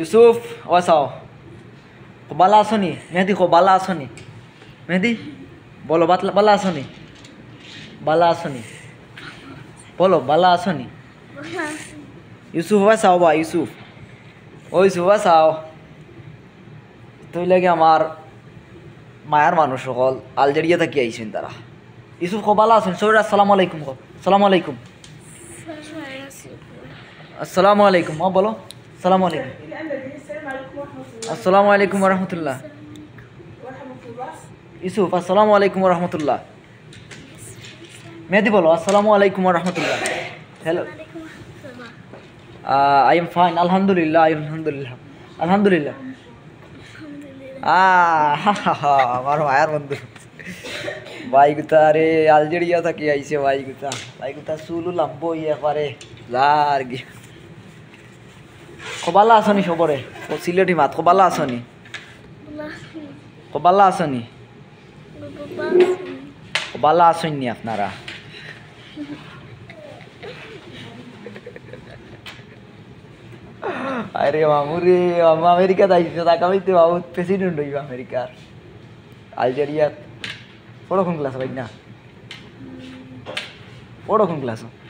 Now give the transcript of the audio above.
ইউসুফ ওয়াসাও বালা আসনি মেহেদি কো বালা আসনি মেহেদি বলো বালা আসনি বালা আসনি বলো বালা আসনি ইউসুফ ওয়াসাও বা ইউসুফ ও ইউসুফ সাও তুই লাগে আমার মায়ার মানুষ সকল আলজেরিয়া থেকে আইছেন তারা ইউসুফ কো বালা আসনি সৌরা আসসালামু আলাইকুম কো আসসালামু আলাইকুম আসসালামু আলাইকুম হ্যাঁ বলো আসসালামু আলাইকুম আসসালামু আলাইকুম রহমতুল্লাহ ইউসুফ আসসালামু আলাইকুম রহমতুল্লাহ মেহেদি বলো আসসালামু আলাইকুম রহমতুল্লাহ হ্যালো আই এম ফাইন আলহামদুলিল্লাহ আলহামদুলিল্লাহ আলহামদুলিল্লাহ আমার মায়ের বন্ধু বাইগুতা রে আলজেরিয়া থাকি আইছে বাইগুতা বাইগুতা সুলু লাম্বো ইয়ে পারে লার গিয়া কবালা আসনি সবরে চিলেটি মাত কবালা আসনি কবালা আসনি কবালা আসনি আপনারা আরে মামু রে মামু আমেরিকা যাইছে তাকে আমি তো মামু প্রেসিডেন্ট হইব আমেরিকার আলজেরিয়া পড়ো কোন ক্লাস ভাই না পড়ো কোন ক্লাস